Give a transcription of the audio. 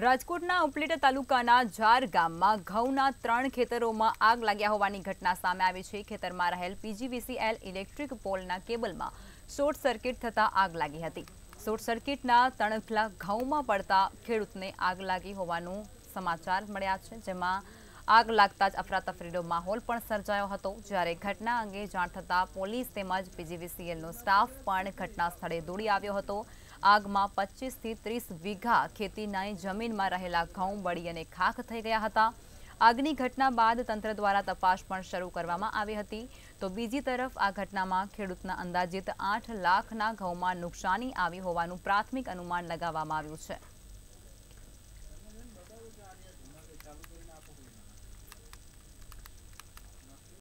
રાજકોટના ઉપલેટ તાલુકાના ઝાર ગામમાં ઘઉંના ત્રણ ખેતરોમાં આગ લાગ્યા હોવાની ઘટના સામે આવી છે ખેતરમાં રહેલ પીજીવીસીએલ ઇલેક્ટ્રિક પોલના કેબલમાં શોર્ટ સર્કિટ થતાં આગ લાગી હતી શોર્ટ સર્કિટના તણખલા ઘઉંમાં પડતા ખેડૂતને આગ લાગી હોવાનું સમાચાર મળ્યા છે જેમાં આગ લાગતા જ અફરાતફરીનો માહોલ પણ સર્જાયો હતો જ્યારે ઘટના અંગે જાણ થતાં પોલીસ તેમજ પીજીવીસીએલનો સ્ટાફ પણ ઘટના સ્થળે દોડી આવ્યો હતો આગમાં પચીસથી ત્રીસ વીઘા ખેતીના જમીનમાં રહેલા ઘઉં બળી અને ખાખ થઈ ગયા હતા આગની ઘટના બાદ તંત્ર દ્વારા તપાસ પણ શરૂ કરવામાં આવી હતી તો બીજી તરફ આ ઘટનામાં ખેડૂતના અંદાજિત આઠ લાખના ઘઉંમાં નુકસાની આવી હોવાનું પ્રાથમિક અનુમાન લગાવવામાં આવ્યું છે